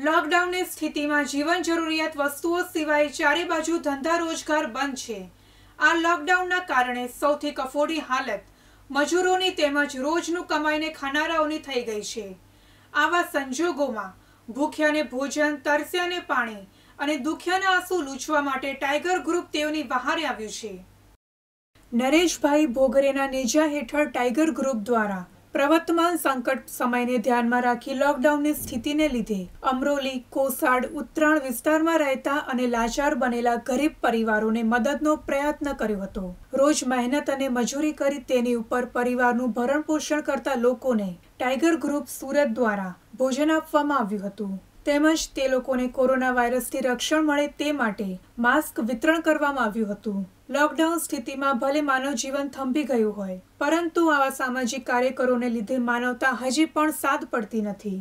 લોકડાઉનની સ્થિતિમાં જીવન જરૂરિયાત વસ્તુઓ સિવાય ચારે બાજુ ધંધા રોજગાર બંધ છે આ લોકડાઉનના કારણે સૌથી કફોડી હાલત મજૂરોની તેમજ રોજનું કમાઈને ખાનારાઓની થઈ ગઈ છે આવા સંજોગોમાં ભૂખ્યાને ભોજન તરસ્યાને પાણી અને દુખ્યાના આંસુ લૂછવા માટે ટાઈગર ગ્રુપ તેઓની બહાર આવ્યું છે નરેશભાઈ ભોગરેના નેજા હેઠળ ટાઈગર ગ્રુપ દ્વારા પ્રવર્તમાન સંકટ સમયને ધ્યાનમાં રાખી લોકડાઉનની સ્થિતિને લીધે અમરોલી કોસાડ ઉત્તરાણ વિસ્તારમાં રહેતા અને લાચાર બનેલા ગરીબ પરિવારોને મદદનો પ્રયત્ન કર્યો હતો રોજ મહેનત અને મજૂરી કરી તેની ઉપર પરિવારનું ભરણપોષણ કરતા લોકોને ટાઈગર ગ્રુપ સુરત દ્વારા ભોજન આપવામાં આવ્યું હતું તેમજ તે લોકોને કોરોના વાયરસથી રક્ષણ મળે તે માટે માસ્ક વિતરણ કરવામાં આવ્યું હતું લોકડાઉન સ્થિતિમાં ભલે માનવ જીવન થંભી ગયું હોય પરંતુ આવા સામાજિક કાર્યકરોને લીધે માનવતા હજી પણ સાદ પડતી નથી